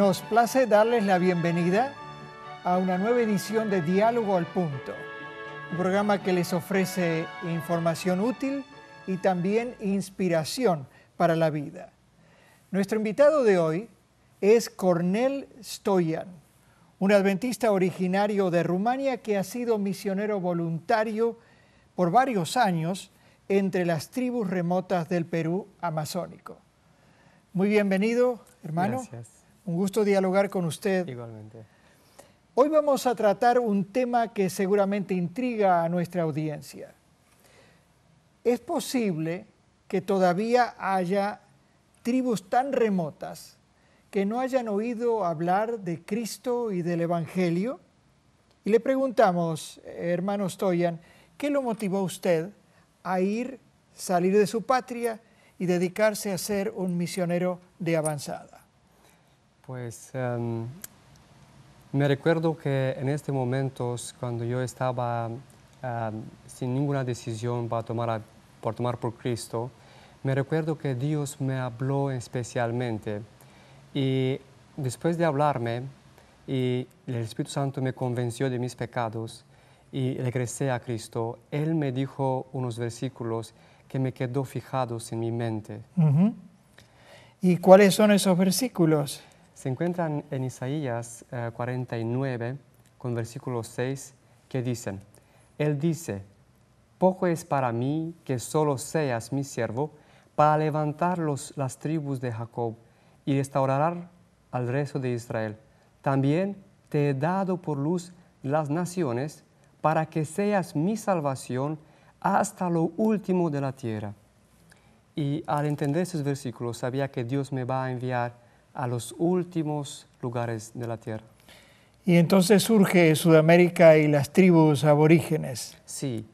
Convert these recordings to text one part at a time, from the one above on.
Nos place darles la bienvenida a una nueva edición de Diálogo al Punto, un programa que les ofrece información útil y también inspiración para la vida. Nuestro invitado de hoy es Cornel Stoyan, un adventista originario de Rumania que ha sido misionero voluntario por varios años entre las tribus remotas del Perú amazónico. Muy bienvenido, hermano. Gracias. Un gusto dialogar con usted. Igualmente. Hoy vamos a tratar un tema que seguramente intriga a nuestra audiencia. Es posible que todavía haya tribus tan remotas que no hayan oído hablar de Cristo y del Evangelio. Y le preguntamos, hermano Stoyan, ¿qué lo motivó usted a ir, salir de su patria y dedicarse a ser un misionero de avanzada? Pues em, me recuerdo que en este momento, cuando yo estaba em, sin ninguna decisión para tomar, por tomar por Cristo, me recuerdo que Dios me habló especialmente. Y después de hablarme, y el Espíritu Santo me convenció de mis pecados y regresé a Cristo, Él me dijo unos versículos que me quedó fijados en mi mente. ¿Y cuáles son esos versículos? se encuentran en Isaías 49 eh, con versículo 6 que dicen, Él dice, poco es para mí que solo seas mi siervo para levantar los, las tribus de Jacob y restaurar al resto de Israel. También te he dado por luz las naciones para que seas mi salvación hasta lo último de la tierra. Y al entender esos versículos sabía que Dios me va a enviar a los últimos lugares de la tierra. Y entonces surge Sudamérica y las tribus aborígenes. Sí,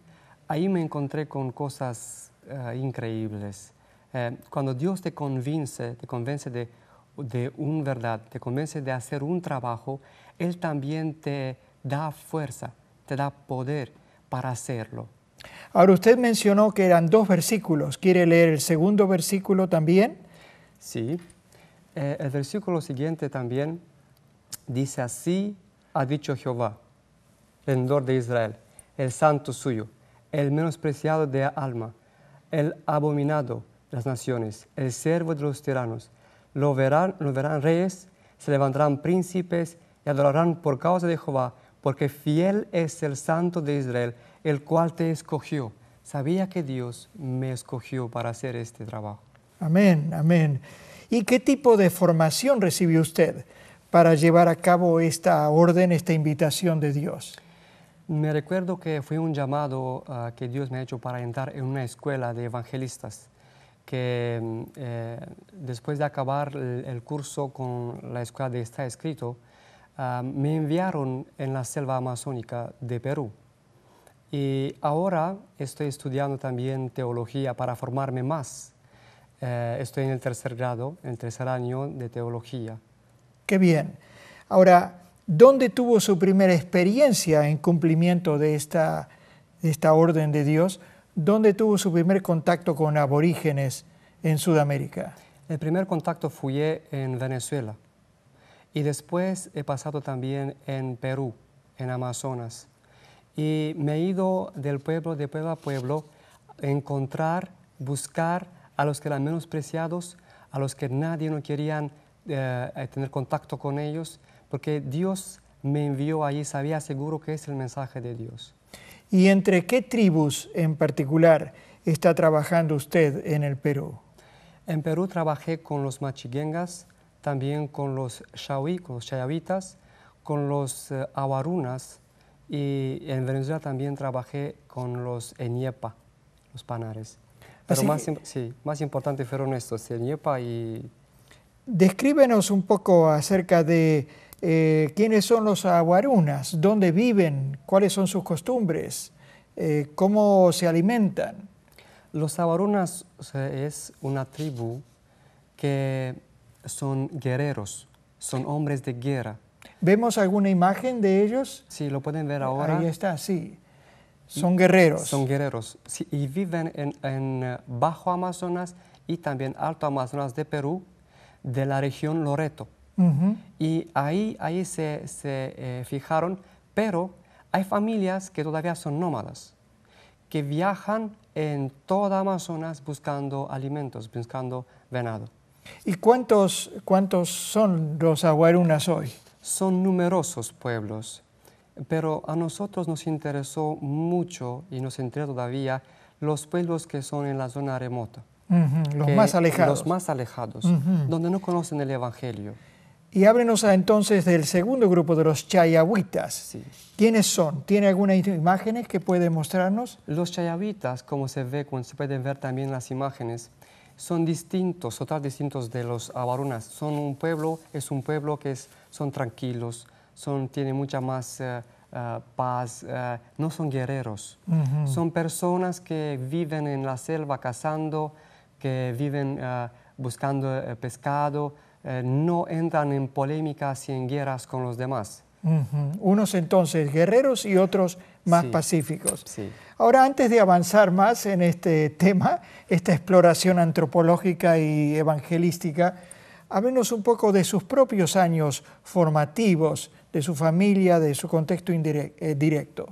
ahí me encontré con cosas eh, increíbles. Eh, cuando Dios te convence, te convence de, de una verdad, te convence de hacer un trabajo, Él también te da fuerza, te da poder para hacerlo. Ahora usted mencionó que eran dos versículos. ¿Quiere leer el segundo versículo también? Sí, eh, el versículo siguiente también dice así, ha dicho Jehová, Rendor de Israel, el santo suyo, el menospreciado de alma, el abominado de las naciones, el servo de los tiranos. Lo verán, lo verán reyes, se levantarán príncipes y adorarán por causa de Jehová, porque fiel es el santo de Israel, el cual te escogió. Sabía que Dios me escogió para hacer este trabajo. Amén, amén. ¿Y qué tipo de formación recibió usted para llevar a cabo esta orden, esta invitación de Dios? Me recuerdo que fue un llamado ah, que Dios me ha hecho para entrar en una escuela de evangelistas, que mm, eh, después de acabar el, curso con la escuela de Está Escrito, ah, me enviaron en la selva amazónica de Perú. Y ahora estoy estudiando también teología para formarme más eh, estoy en el tercer grado, en el tercer año de teología. Qué bien. Ahora, ¿dónde tuvo su primera experiencia en cumplimiento de esta, de esta orden de Dios? ¿Dónde tuvo su primer contacto con aborígenes en Sudamérica? El primer contacto fue en Venezuela y después he pasado también en Perú, en Amazonas. Y me he ido del pueblo, de pueblo a pueblo, a encontrar, buscar a los que eran menospreciados, a los que nadie no querían eh, eh, tener contacto con ellos, porque Dios me envió allí, sabía seguro que es el mensaje de Dios. ¿Y entre qué tribus en particular está trabajando usted en el Perú? En Perú trabajé con los machiguengas, también con los shawi, con los con los eh, awarunas y en Venezuela también trabajé con los eniepa, los panares. Pero más, sí, más importante fueron estos, el ñepa y... Descríbenos un poco acerca de eh, quiénes son los aguarunas, dónde viven, cuáles son sus costumbres, eh, cómo se alimentan. Los aguarunas es una tribu que son guerreros, son hombres de guerra. ¿Vemos alguna imagen de ellos? Sí, lo pueden ver ahora. Ahí está, sí. Son guerreros. Son guerreros. y viven en, eh, Bajo Amazonas y también Alto Amazonas de Perú, de la región Loreto. Y ahí, ahí se, se eh, fijaron, pero hay familias que todavía son nómadas, que viajan en toda Amazonas buscando alimentos, buscando venado. ¿Y cuántos, cuántos son los aguarunas hoy? Son numerosos pueblos pero a nosotros nos interesó mucho y nos interesa todavía los pueblos que son en la zona remota. los más alejados. Los más alejados, donde no conocen el Evangelio. Y háblenos entonces del segundo grupo de los chayahuitas. ¿Quiénes son? ¿Tiene alguna imágenes que puede mostrarnos? Los chayahuitas, como se ve, como se pueden ver también las imágenes, son distintos, total distintos de los abarunas. Son un pueblo, es un pueblo que es, son tranquilos, son, tienen mucha más eh, eh, paz, eh, no son guerreros, son personas que viven en la selva cazando, que viven buscando pescado, no entran en polémicas y en guerras con los demás. Unos entonces guerreros y otros más pacíficos. Ahora, antes de avanzar más en este tema, esta exploración antropológica y evangelística, háblenos un poco de sus propios años formativos, de su familia, de su contexto indirecto, eh, directo?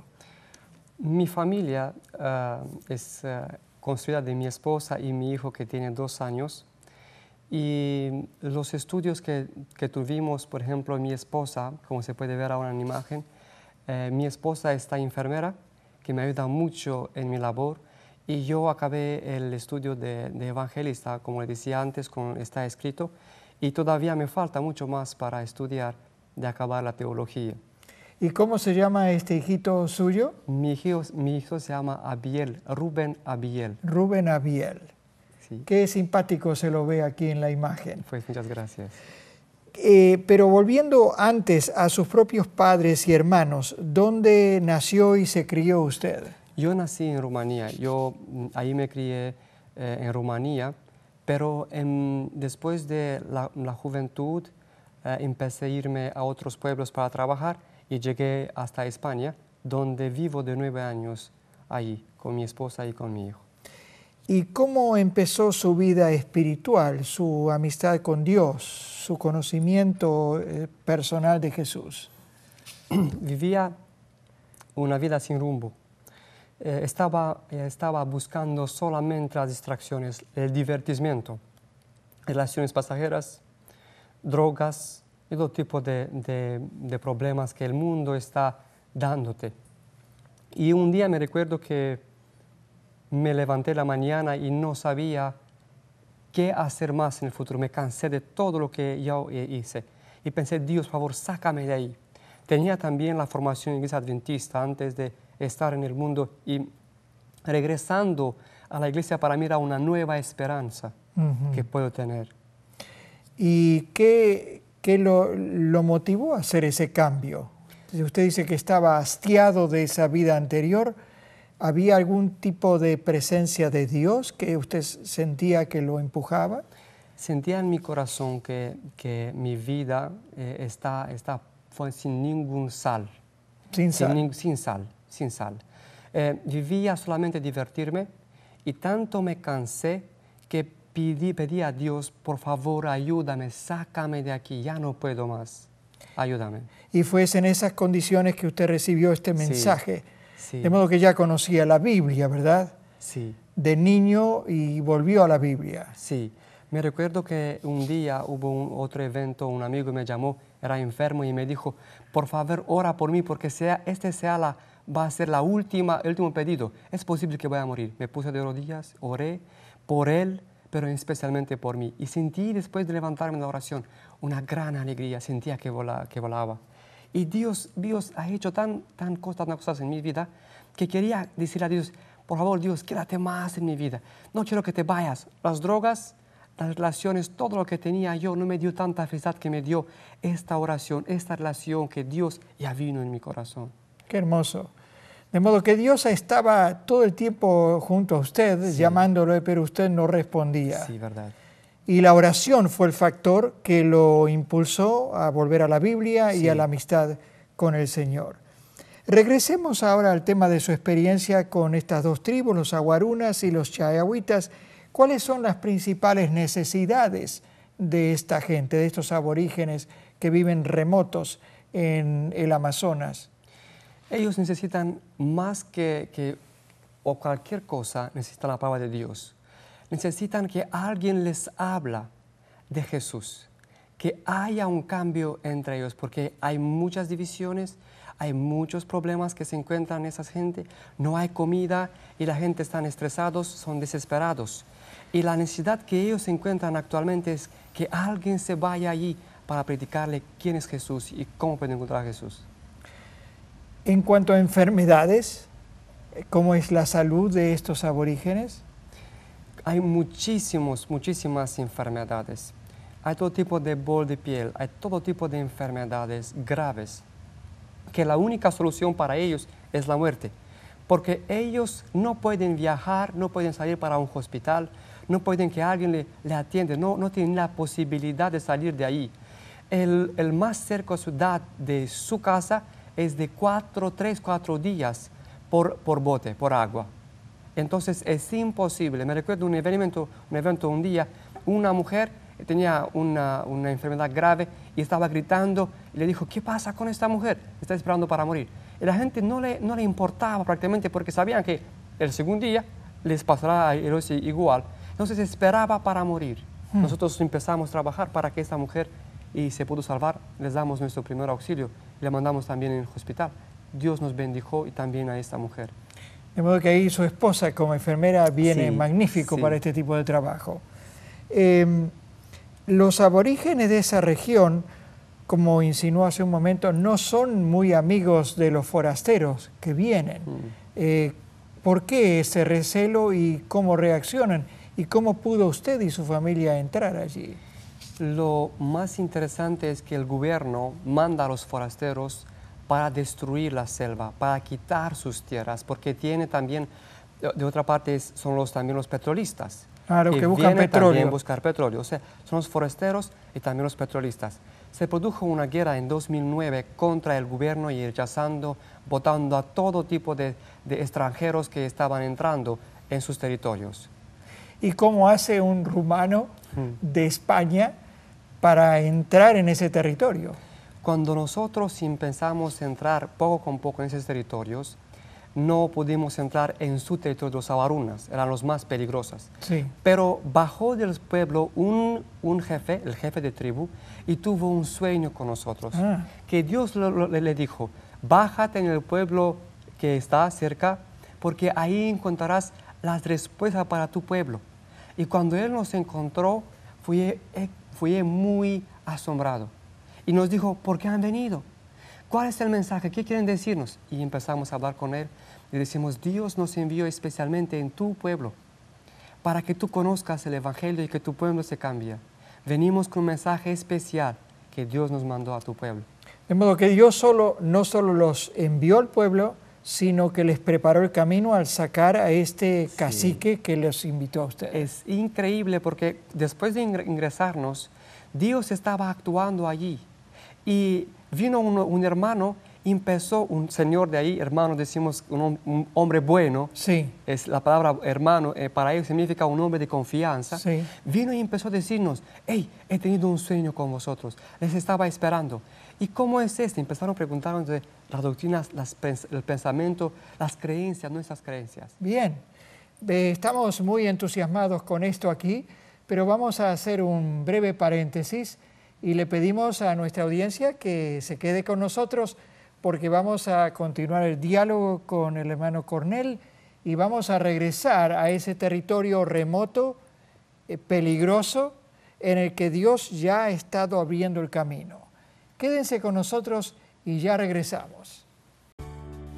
Mi familia eh, es eh, construida de mi esposa y mi hijo que tiene dos años. Y los estudios que, tuvimos, por ejemplo, mi esposa, como se puede ver ahora en la imagen, mi esposa está enfermera, que me ayuda mucho en mi labor. Y yo acabé el estudio de, evangelista, como le decía antes, como está escrito. Y todavía me falta mucho más para estudiar de acabar la teología. ¿Y cómo se llama este hijito suyo? Mi hijo, mi hijo se llama Abiel, Rubén Abiel. Rubén Abiel. Sí. Qué simpático se lo ve aquí en la imagen. Pues muchas gracias. Eh, pero volviendo antes a sus propios padres y hermanos, ¿dónde nació y se crió usted? Yo nací en Rumanía, yo mm, ahí me crié eh, en Rumanía, pero después de la, la juventud eh, empecé a irme a otros pueblos para trabajar y llegué hasta España, donde vivo de nueve años ahí con mi esposa y con mi hijo. ¿Y cómo empezó su vida espiritual, su amistad con Dios, su conocimiento eh, personal de Jesús? Vivía una vida sin rumbo. Eh, estaba, estaba buscando solamente las distracciones, el divertimiento, relaciones pasajeras, drogas y todo tipo de, problemas que el mundo está dándote. Y un día me recuerdo que me levanté la mañana y no sabía qué hacer más en el futuro. Me cansé de todo lo que yo hice. Y pensé, Dios, por favor, sácame de ahí. Tenía también la formación en iglesia adventista antes de estar en el mundo y regresando a la iglesia para mí era una nueva esperanza que puedo tener. ¿Y qué, lo, motivó a hacer ese cambio? usted dice que estaba hastiado de esa vida anterior. ¿Había algún tipo de presencia de Dios que usted sentía que lo empujaba? Sentía en mi corazón que, mi vida eh, está, está, fue sin ningún sal. Sin sal. Sin, sal, sin sal. Eh, vivía solamente divertirme y tanto me cansé que pedí, pedí a Dios, por favor, ayúdame, sácame de aquí, ya no puedo más, ayúdame. Y fue en esas condiciones que usted recibió este mensaje. De modo que ya conocía la Biblia, ¿verdad? Sí. De niño y volvió a la Biblia. Sí. Me recuerdo que un día hubo otro evento, un amigo me llamó, era enfermo y me dijo, por favor, ora por mí porque sea, este sea la, va a ser la última, el último pedido. Es posible que vaya a morir. Me puse de rodillas, oré por él, pero especialmente por mí. Y sentí después de levantarme en la oración una gran alegría, sentía que, volaba. Que volaba. Y Dios, Dios ha hecho tan, tan cosas, tan cosas en mi vida que quería decirle a Dios, por favor Dios, quédate más en mi vida. No quiero que te vayas. Las drogas, las relaciones, todo lo que tenía yo no me dio tanta felicidad que me dio esta oración, esta relación que Dios ya vino en mi corazón. Qué hermoso. De modo que Dios estaba todo el tiempo junto a usted, llamándolo, pero usted no respondía. Sí, verdad. Y la oración fue el factor que lo impulsó a volver a la Biblia y a la amistad con el Señor. Regresemos ahora al tema de su experiencia con estas dos tribus, los aguarunas y los chayahuitas. ¿Cuáles son las principales necesidades de esta gente, de estos aborígenes que viven remotos en el Amazonas? Ellos necesitan más que, que o cualquier cosa, necesitan la palabra de Dios. Necesitan que alguien les habla de Jesús, que haya un cambio entre ellos, porque hay muchas divisiones, hay muchos problemas que se encuentran en esa gente, no hay comida y la gente está estresada, son desesperados. Y la necesidad que ellos encuentran actualmente es que alguien se vaya allí para predicarle quién es Jesús y cómo puede encontrar a Jesús. En cuanto a enfermedades, ¿cómo es la salud de estos aborígenes? Hay muchísimos, muchísimas enfermedades. Hay todo tipo de bol de piel, hay todo tipo de enfermedades graves, que la única solución para ellos es la muerte, porque ellos no pueden viajar, no pueden salir para un hospital, no pueden que alguien le, atiende, no, no tienen la posibilidad de salir de ahí. El, el más cerca ciudad de su casa es de cuatro, tres, cuatro días por, bote, por agua. Entonces es imposible. Me recuerdo un evento, un evento un día, una mujer tenía una, enfermedad grave y estaba gritando y le dijo, ¿qué pasa con esta mujer? Está esperando para morir. Y la gente no le, no le importaba prácticamente porque sabían que el segundo día les pasará igual. Entonces esperaba para morir. Hmm. Nosotros empezamos a trabajar para que esta mujer y se pudo salvar. Les damos nuestro primer auxilio le mandamos también en el hospital. Dios nos bendijo y también a esta mujer. De modo que ahí su esposa como enfermera viene magnífico para este tipo de trabajo. Em, los aborígenes de esa región, como insinuó hace un momento, no son muy amigos de los forasteros que vienen. Mm. Eh, ¿Por qué ese recelo y cómo reaccionan? ¿Y cómo pudo usted y su familia entrar allí? Lo más interesante es que el gobierno manda a los forasteros para destruir la selva, para quitar sus tierras, porque tiene también, de otra parte, son los, también los petrolistas. Claro, que, buscan petróleo. También buscar petróleo. O sea, son los forasteros y también los petrolistas. Se produjo una guerra en 2009 contra el gobierno y rechazando, votando a todo tipo de, de extranjeros que estaban entrando en sus territorios. ¿Y cómo hace un rumano de España para entrar en ese territorio? Cuando nosotros empezamos a entrar poco con poco en esos territorios, no pudimos entrar en su territorio, los avarunas, eran los más peligrosos. Sí. Pero bajó del pueblo un, jefe, el jefe de tribu, y tuvo un sueño con nosotros, ah. que Dios le dijo, bájate en el pueblo que está cerca, porque ahí encontrarás las respuestas para tu pueblo. Y cuando él nos encontró, eh, fui, muy asombrado. Y nos dijo, ¿por qué han venido? ¿Cuál es el mensaje? ¿Qué quieren decirnos? Y empezamos a hablar con él y decimos, Dios nos envió especialmente en tu pueblo para que tú conozcas el Evangelio y que tu pueblo se cambie. Venimos con un mensaje especial que Dios nos mandó a tu pueblo. De modo que Dios solo, no solo los envió al pueblo, sino que les preparó el camino al sacar a este cacique que los invitó a ustedes. Es increíble porque después de ingresarnos, Dios estaba actuando allí y vino un hermano empezó un señor de ahí, hermano, decimos un, hombre bueno. Sí. Es la palabra hermano, eh, para ellos significa un hombre de confianza. Sí. Vino y empezó a decirnos, hey, he tenido un sueño con vosotros, les estaba esperando. ¿Y cómo es este? Empezaron a preguntarnos de las doctrinas, el pensamiento, las creencias, nuestras creencias. Bien, eh, estamos muy entusiasmados con esto aquí, pero vamos a hacer un breve paréntesis y le pedimos a nuestra audiencia que se quede con nosotros porque vamos a continuar el diálogo con el hermano Cornel y vamos a regresar a ese territorio remoto, eh, peligroso, en el que Dios ya ha estado abriendo el camino. Quédense con nosotros y ya regresamos.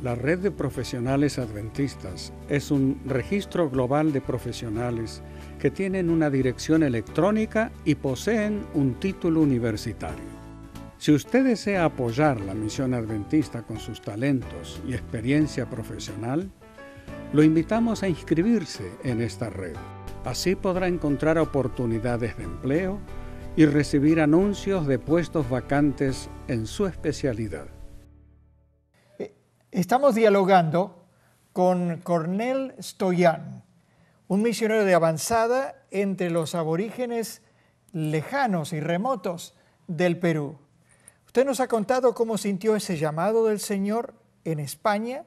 La Red de Profesionales Adventistas es un registro global de profesionales que tienen una dirección electrónica y poseen un título universitario. Si usted desea apoyar la misión adventista con sus talentos y experiencia profesional, lo invitamos a inscribirse en esta red. Así podrá encontrar oportunidades de empleo y recibir anuncios de puestos vacantes en su especialidad. Eh, estamos dialogando con Cornel Stoyan, un misionero de avanzada entre los aborígenes lejanos y remotos del Perú. Usted nos ha contado cómo sintió ese llamado del Señor en España,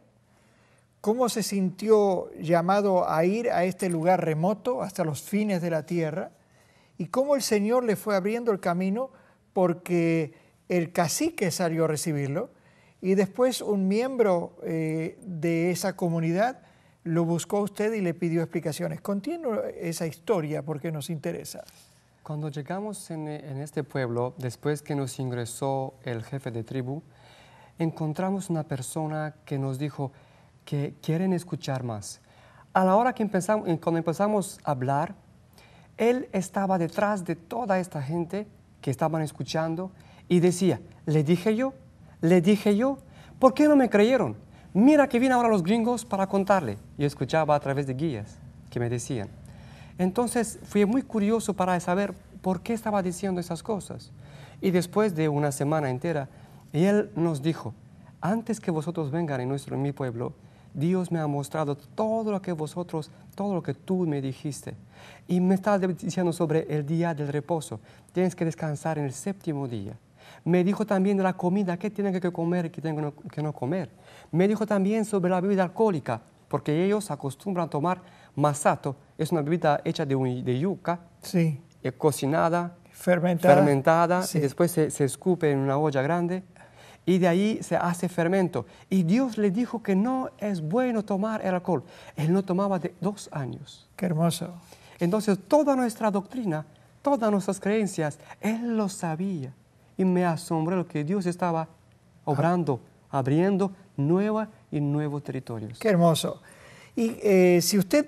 cómo se sintió llamado a ir a este lugar remoto hasta los fines de la tierra y cómo el Señor le fue abriendo el camino porque el cacique salió a recibirlo y después un miembro eh, de esa comunidad lo buscó a usted y le pidió explicaciones. Contiene esa historia porque nos interesa. Cuando llegamos eh, en, este pueblo, después que nos ingresó el jefe de tribu, encontramos una persona que nos dijo que quieren escuchar más. A la hora que empezamos, cuando empezamos a hablar, él estaba detrás de toda esta gente que estaban escuchando y decía, le dije yo, le dije yo, ¿por qué no me creyeron? Mira que vienen ahora los gringos para contarle. Y escuchaba a través de guías que me decían. Entonces fui muy curioso para saber por qué estaba diciendo esas cosas. Y después de una semana entera, él nos dijo, antes que vosotros vengan en, nuestro, en mi pueblo, Dios me ha mostrado todo lo que vosotros, todo lo que tú me dijiste. Y me está diciendo sobre el día del reposo. Tienes que descansar en el séptimo día. Me dijo también de la comida, qué tienen que comer y qué tienen que no comer. Me dijo también sobre la bebida alcohólica, porque ellos acostumbran a tomar Masato es una bebida hecha de, yuca, sí. Eh, cocinada, fermentada, fermentada y después se, escupe en una olla grande y de ahí se hace fermento. Y Dios le dijo que no es bueno tomar el alcohol. Él no tomaba de dos años. Qué hermoso. Entonces toda nuestra doctrina, todas nuestras creencias, Él lo sabía. Y me asombró lo que Dios estaba obrando, abriendo nuevos y nuevos territorios. Qué hermoso. Y eh, si usted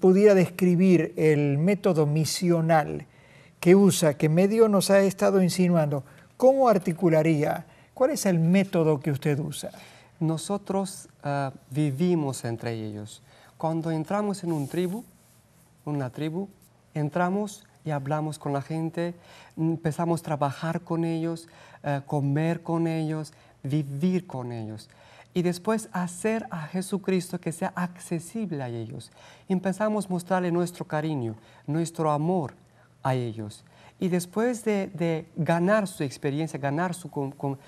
pudiera describir el método misional que usa, que medio nos ha estado insinuando, ¿cómo articularía? ¿Cuál es el método que usted usa? Nosotros ah, vivimos entre ellos. Cuando entramos en un tribu, una tribu, entramos y hablamos con la gente, empezamos a trabajar con ellos, ah, comer con ellos, vivir con ellos y después hacer a Jesucristo que sea accesible a ellos. Empezamos a mostrarle nuestro cariño, nuestro amor a ellos. Y después de, ganar su experiencia, ganar su, um,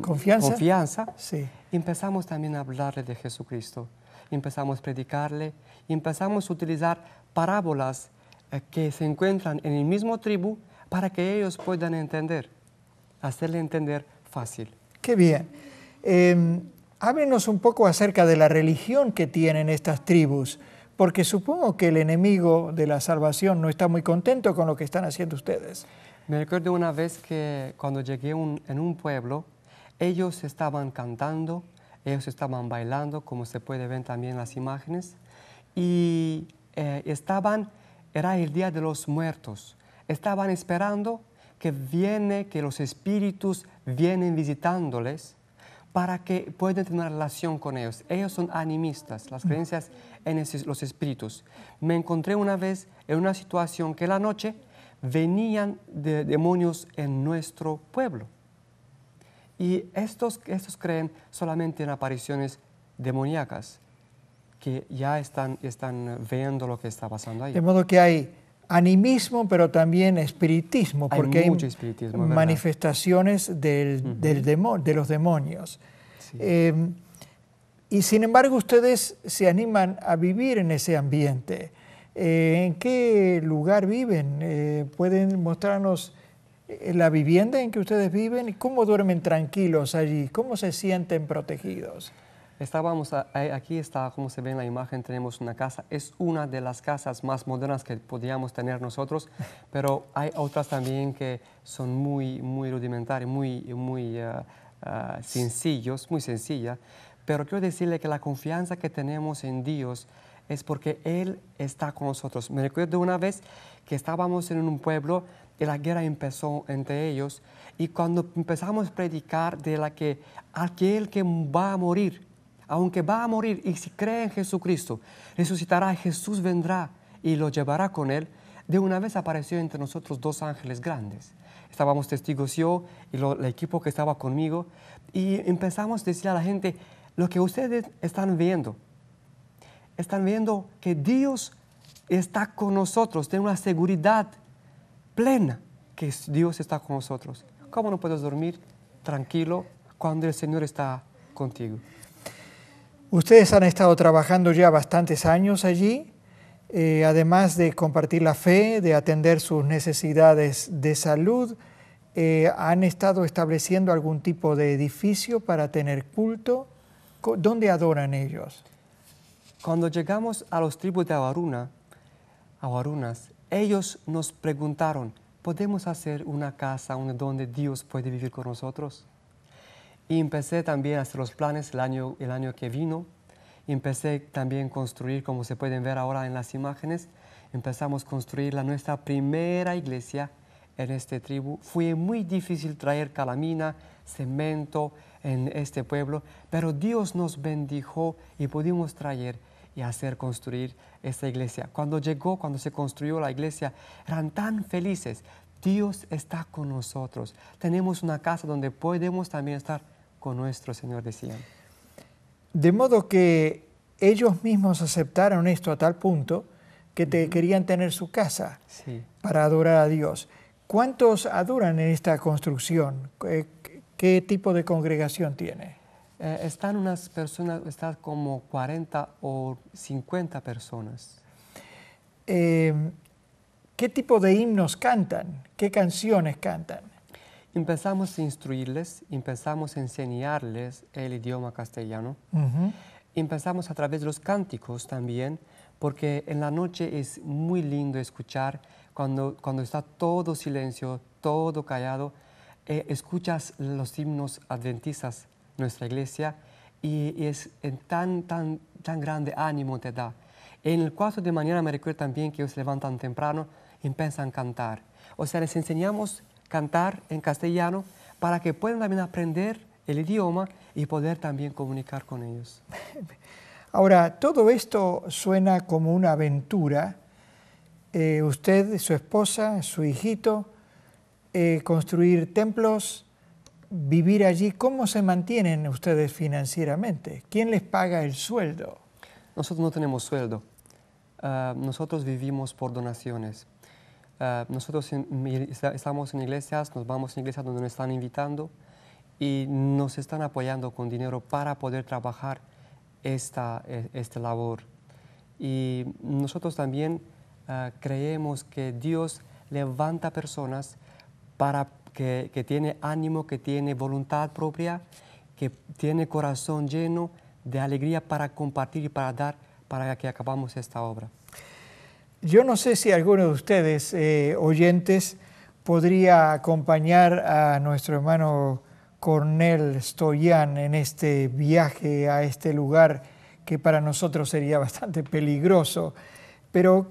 confianza, sí. empezamos también a hablarle de Jesucristo, empezamos a predicarle, empezamos a utilizar parábolas eh, que se encuentran en el mismo tribu para que ellos puedan entender, hacerle entender fácil. Qué bien. Em, háblenos un poco acerca de la religión que tienen estas tribus, porque supongo que el enemigo de la salvación no está muy contento con lo que están haciendo ustedes. Me recuerdo una vez que cuando llegué en un pueblo, ellos estaban cantando, ellos estaban bailando, como se puede ver también en las imágenes, y eh, estaban, era el día de los muertos, estaban esperando que viene, que los espíritus vienen visitándoles para que puedan tener relación con ellos. Ellos son animistas, las mm. creencias en los espíritus. Me encontré una vez en una situación que la noche venían de demonios en nuestro pueblo. Y estos, estos creen solamente en apariciones demoníacas, que ya están, están eh, viendo lo que está pasando ahí. De modo que hay animismo, pero también espiritismo, porque hay, manifestaciones de los demonios. Em, y sin embargo, ustedes se animan a vivir en ese ambiente. Eh, ¿En qué lugar viven? Eh, ¿Pueden mostrarnos eh, la vivienda en que ustedes viven? ¿Cómo duermen tranquilos allí? ¿Cómo se sienten protegidos? Estábamos aquí, está como se ve en la imagen, tenemos una casa. Es una de las casas más modernas que podíamos tener nosotros, pero hay otras también que son muy, muy rudimentarias, muy, muy eh, eh, sencillos, muy sencillas. Pero quiero decirle que la confianza que tenemos en Dios es porque Él está con nosotros. Me recuerdo una vez que estábamos en un pueblo y la guerra empezó entre ellos. Y cuando empezamos a predicar de la que aquel que va a morir aunque va a morir y si cree en Jesucristo, resucitará Jesús vendrá y lo llevará con él, de una vez apareció entre nosotros dos ángeles grandes. Estábamos testigos yo y el equipo que estaba conmigo y empezamos a decir a la gente, lo que ustedes están viendo, están viendo que Dios está con nosotros, tiene una seguridad plena que Dios está con nosotros. ¿Cómo no puedes dormir tranquilo cuando el Señor está contigo? Ustedes han estado trabajando ya bastantes años allí, eh, además de compartir la fe, de atender sus necesidades de salud, eh, han estado estableciendo algún tipo de edificio para tener culto. ¿Dónde adoran ellos? Cuando llegamos a los tribus de Avaruna, Avarunas, ellos nos preguntaron, ¿podemos hacer una casa donde Dios puede vivir con nosotros? Y empecé también a hacer los planes el año, el año que vino. Empecé también a construir, como se pueden ver ahora en las imágenes, empezamos a construir la, nuestra primera iglesia en este tribu. Fue muy difícil traer calamina, cemento en este pueblo, pero Dios nos bendijo y pudimos traer y hacer construir esta iglesia. Cuando llegó, cuando se construyó la iglesia, eran tan felices. Dios está con nosotros. Tenemos una casa donde podemos también estar nuestro Señor de De modo que ellos mismos aceptaron esto a tal punto que te querían tener su casa para adorar a Dios. ¿Cuántos adoran en esta construcción? ¿Qué tipo de congregación tiene? Eh, están unas personas, están como 40 o 50 personas. Eh, ¿Qué tipo de himnos cantan? ¿Qué canciones cantan? empezamos a instruirles, empezamos a enseñarles el idioma castellano, empezamos a través de los cánticos también, porque en la noche es muy lindo escuchar cuando, cuando está todo silencio, todo callado, eh, escuchas los himnos adventistas, nuestra iglesia, y, es en eh, tan, tan, tan grande ánimo te da. En el cuarto de mañana me recuerdo también que ellos levantan temprano y empiezan a cantar. O sea, les enseñamos cantar en castellano para que puedan también aprender el idioma y poder también comunicar con ellos. Ahora, todo esto suena como una aventura. Eh, usted, su esposa, su hijito, eh, construir templos, vivir allí. ¿Cómo se mantienen ustedes financieramente? ¿Quién les paga el sueldo? Nosotros no tenemos sueldo. Ah, nosotros vivimos por donaciones. Eh, nosotros estamos en iglesias, nos vamos a iglesias donde nos están invitando y nos están apoyando con dinero para poder trabajar esta, e, este labor. Y nosotros también eh, creemos que Dios levanta personas para que, que tiene ánimo, que tiene voluntad propia, que tiene corazón lleno de alegría para compartir y para dar para que acabamos esta obra. Yo no sé si alguno de ustedes, eh, oyentes, podría acompañar a nuestro hermano Cornel Stoyan en este viaje a este lugar que para nosotros sería bastante peligroso, pero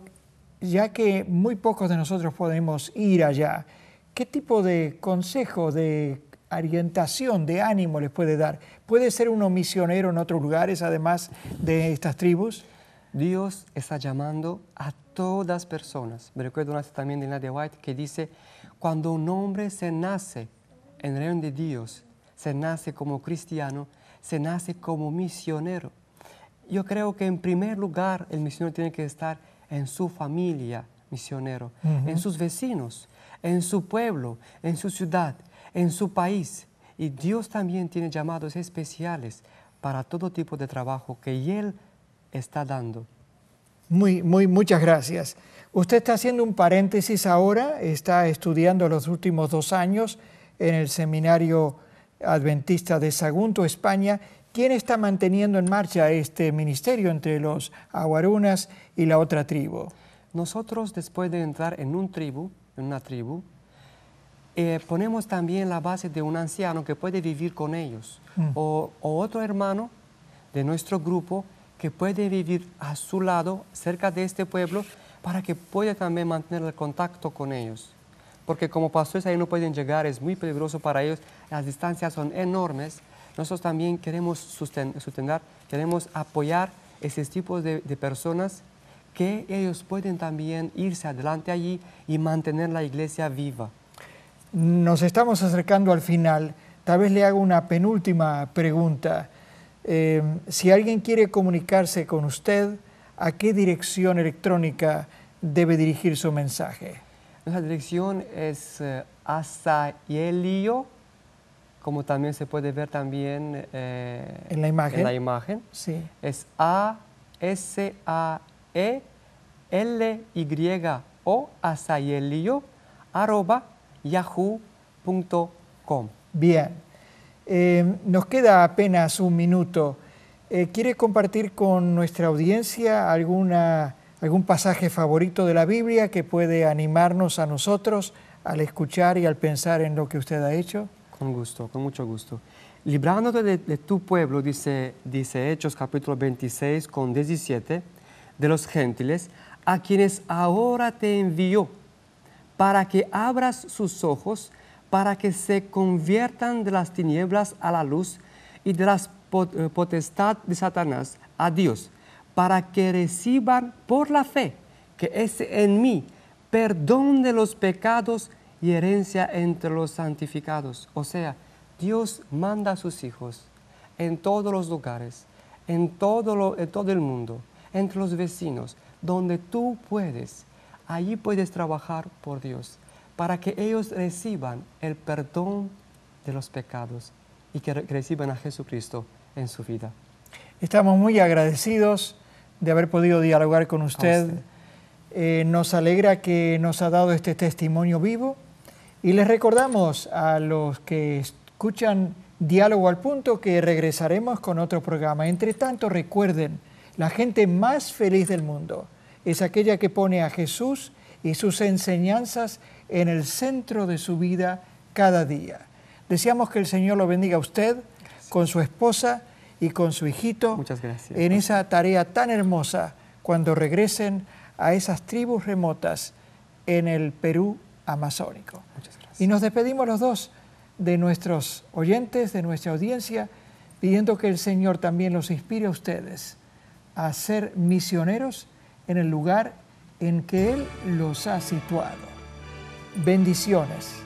ya que muy pocos de nosotros podemos ir allá, ¿qué tipo de consejo, de orientación, de ánimo les puede dar? ¿Puede ser uno misionero en otros lugares además de estas tribus? Dios está llamando a todas personas. Me recuerdo una también de Nadia White que dice, cuando un hombre se nace en el reino de Dios, se nace como cristiano, se nace como misionero. Yo creo que en primer lugar el misionero tiene que estar en su familia misionero, en sus vecinos, en su pueblo, en su ciudad, en su país. Y Dios también tiene llamados especiales para todo tipo de trabajo que Él está dando. Muy, muy, muchas gracias. Usted está haciendo un paréntesis ahora, está estudiando los últimos dos años en el seminario adventista de Sagunto, España. ¿Quién está manteniendo en marcha este ministerio entre los aguarunas y la otra tribu? Nosotros, después de entrar en, un tribu, en una tribu, eh, ponemos también la base de un anciano que puede vivir con ellos mm. o otro hermano de nuestro grupo que puede vivir a su lado, cerca de este pueblo, para que pueda también mantener el contacto con ellos. Porque como pastores ahí no pueden llegar, es muy peligroso para ellos, las distancias son enormes. Nosotros también queremos sustentar, queremos apoyar esos tipos de, de personas que ellos pueden también irse adelante allí y mantener la iglesia viva. Nos estamos acercando al final. Tal vez le hago una penúltima pregunta. Em, si alguien quiere comunicarse con usted, ¿a qué dirección electrónica debe dirigir su mensaje? La dirección es eh, asayelio, como también se puede ver también eh, en la imagen. la imagen. Es A S A E L Y O asayelio arroba yahoo.com. Bien. Em, nos queda apenas un minuto. Eh, ¿Quiere compartir con nuestra audiencia alguna, algún pasaje favorito de la Biblia que puede animarnos a nosotros al escuchar y al pensar en lo que usted ha hecho? Con gusto, con mucho gusto. Librándote de, tu pueblo, dice, dice Hechos capítulo 26 con 17, de los gentiles, a quienes ahora te envió, para que abras sus ojos para que se conviertan de las tinieblas a la luz y de las eh, potestad de Satanás a Dios, para que reciban por la fe que es en mí perdón de los pecados y herencia entre los santificados. O sea, Dios manda a sus hijos en todos los lugares, en todo, en todo el mundo, entre los vecinos, donde tú puedes. Allí puedes trabajar por Dios para que ellos reciban el perdón de los pecados y que reciban a Jesucristo en su vida. Estamos muy agradecidos de haber podido dialogar con usted. Eh, nos alegra que nos ha dado este testimonio vivo y les recordamos a los que escuchan Diálogo al Punto que regresaremos con otro programa. Entre tanto, recuerden, la gente más feliz del mundo es aquella que pone a Jesús y sus enseñanzas en el centro de su vida cada día. Deseamos que el Señor lo bendiga a usted, con su esposa y con su hijito en esa tarea tan hermosa cuando regresen a esas tribus remotas en el Perú amazónico. Y nos despedimos los dos de nuestros oyentes, de nuestra audiencia, pidiendo que el Señor también los inspire a ustedes a ser misioneros en el lugar en que Él los ha situado. Bendiciones.